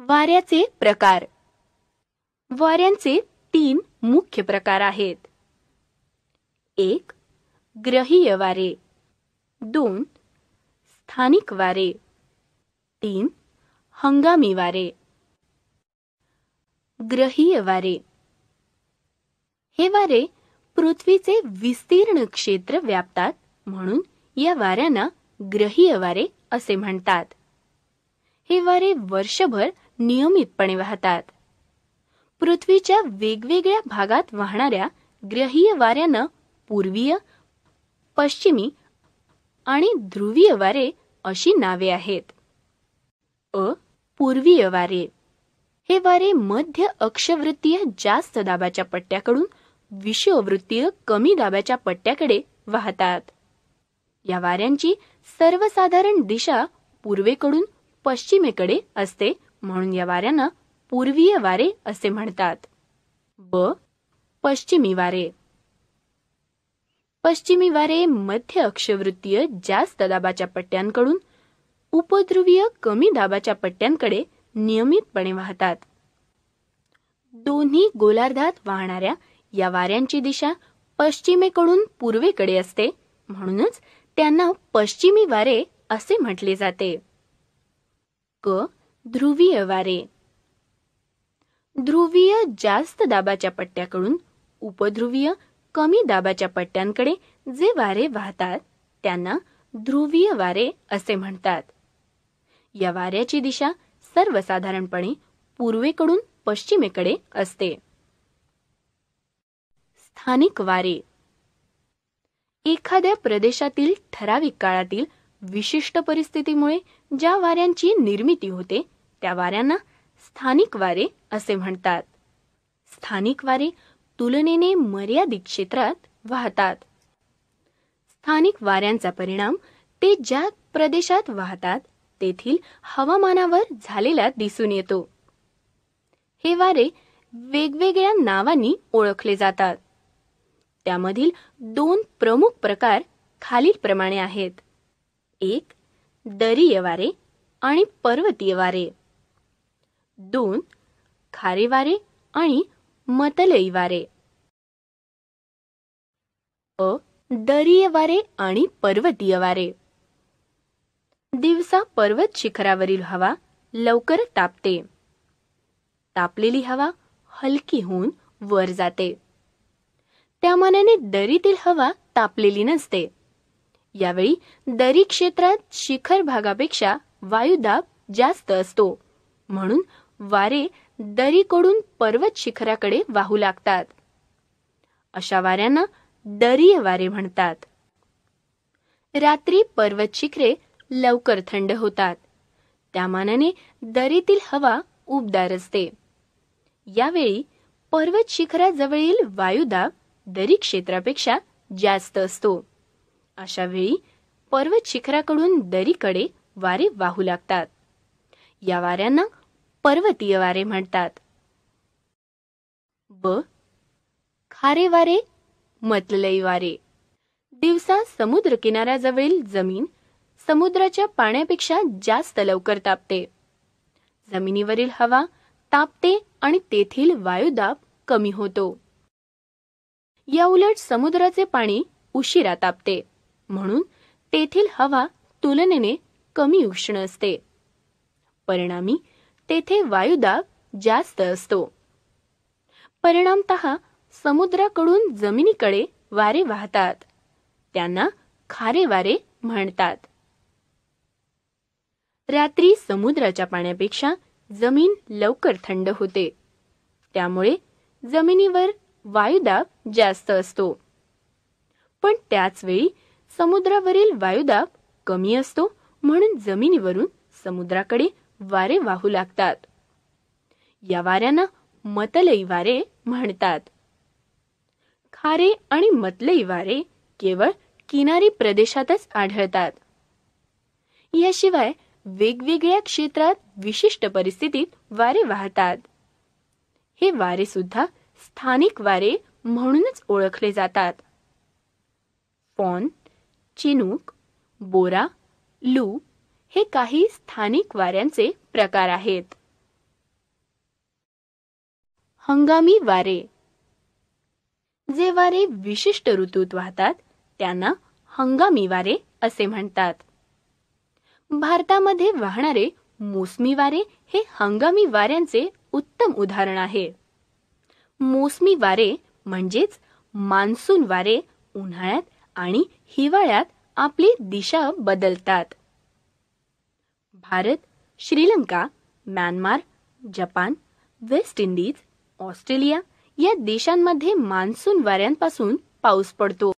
वाऱ्याचे प्रकार वाऱ्यांचे तीन मुख्य प्रकार आहेत एक ग्रहीय वारे दोन स्थानिक वारे तीन हंगामी वारे ग्रहीय वारे हे वारे पृथ्वीचे विस्तीर्ण क्षेत्र व्यापतात म्हणून या वाऱ्यांना ग्रहीय वारे असे म्हणतात हे वारे वर्षभर नियमितपणे वाहतात पृथ्वीच्या वेगवेगळ्या भागात वाहणाऱ्या ग्रहीय वाऱ्यानं पूर्वीय पश्चिमी आणि ध्रुवीय वारे अशी नावे आहेत अ पूर्वीय वारे हे वारे मध्य अक्षवृत्तीय जास्त दाबाच्या पट्ट्याकडून विषववृत्तीय कमी दाबाच्या पट्ट्याकडे वाहतात या वाऱ्यांची सर्वसाधारण दिशा पूर्वेकडून पश्चिमेकडे असते म्हणून या वाऱ्यांना पूर्वीय वारे असे म्हणतात ब पश्चिमी वारे पश्चिमी वारे मध्य अक्षवृत्तीय जास्त दाबाच्या पट्ट्यांकडून उपध्रुवीय कमी दाबाच्या पट्ट्यांकडे नियमितपणे वाहतात दोन्ही गोलार्धात वाहणाऱ्या या वाऱ्यांची दिशा पश्चिमेकडून पूर्वेकडे असते म्हणूनच त्यांना पश्चिमी वारे असे म्हटले जाते क ध्रुवीय वारे ध्रुवीय जास्त दाबाच्या पट्ट्याकडून उपध्रुवीय कमी दाबाच्या पट्ट्यांकडे जे वारे वाहतात त्यांना ध्रुवीय वारे असे म्हणतात या वाऱ्याची दिशा सर्वसाधारणपणे पूर्वेकडून पश्चिमेकडे असते स्थानिक वारे एखाद्या प्रदेशातील ठराविक काळातील विशिष्ट परिस्थितीमुळे ज्या वाऱ्यांची निर्मिती होते त्या वाऱ्यांना स्थानिक वारे असे म्हणतात स्थानिक वारे तुलनेने मर्यादित क्षेत्रात वाहतात स्थानिक वाऱ्यांचा परिणाम ते ज्या प्रदेशात वाहतात तेथील हवामानावर झालेला दिसून येतो हे वारे वेगवेगळ्या नावांनी ओळखले जातात त्यामधील दोन प्रमुख प्रकार खालीलप्रमाणे आहेत एक दरीय वारे आणि पर्वतीय वारे दोन वारे आणि मतलई वारे अ दरीय वारे आणि पर्वतीय वारे दिवसा पर्वत शिखरावरील हवा लवकर तापते तापलेली हवा हलकी होऊन वर जाते त्या मानाने दरीतील हवा तापलेली नसते यावेळी दरी क्षेत्रात शिखर भागापेक्षा वायुदाब जास्त असतो म्हणून वारे दरीकडून पर्वत शिखराकडे वाहू लागतात अशा वाऱ्यांना दरीय वारे म्हणतात रात्री पर्वत शिखरे लवकर थंड होतात त्या मानाने दरीतील हवा उबदार असते यावेळी पर्वत शिखराजवळील वायुदाब दरी क्षेत्रापेक्षा जास्त असतो अशा वेळी पर्वत शिखराकडून दरीकडे वारे वाहू लागतात या वाऱ्यांना पर्वतीय वारे म्हणतात ब खारे वारे मतलई वारे दिवसा समुद्र किनाऱ्याजवळील जमीन समुद्राच्या पाण्यापेक्षा जास्त लवकर तापते जमिनीवरील हवा तापते आणि तेथील वायुदाब कमी होतो याउलट समुद्राचे पाणी उशिरा तापते म्हणून तेथील हवा तुलनेने कमी उष्ण असते परिणामी तेथे वायुदाब जास्त असतो परिणामत समुद्राकडून जमिनीकडे वारे वाहतात त्यांना खारे वारे म्हणतात रात्री समुद्राच्या पाण्यापेक्षा जमीन लवकर थंड होते त्यामुळे जमिनीवर वायुदाब जास्त असतो पण त्याच वेळी समुद्रावरील वायुदाब कमी असतो म्हणून जमिनीवरून समुद्राकडे वारे वाहू लागतात या वाऱ्यांना मतलई वारे म्हणतात खारे आणि मतलई वारे केवळ किनारी प्रदेशातच आढळतात याशिवाय वेगवेगळ्या क्षेत्रात विशिष्ट परिस्थितीत वारे वाहतात हे वारे सुद्धा स्थानिक वारे म्हणूनच ओळखले जातात फॉन चिनूक बोरा लू हे काही स्थानिक वाऱ्यांचे प्रकार आहेत हंगामी वारे जे वारे विशिष्ट ऋतूत वाहतात त्यांना हंगामी वारे असे म्हणतात भारतामध्ये वाहणारे मोसमी वारे हे हंगामी वाऱ्यांचे उत्तम उदाहरण आहे मोसमी वारे म्हणजेच मान्सून वारे उन्हाळ्यात आणि हिवाळ्यात आपली दिशा बदलतात Bharat Sri Lanka Myanmar Japan West Indies, Australia या देशांमध्ये मान्सून वाऱ्यांपासून पाऊस पडतो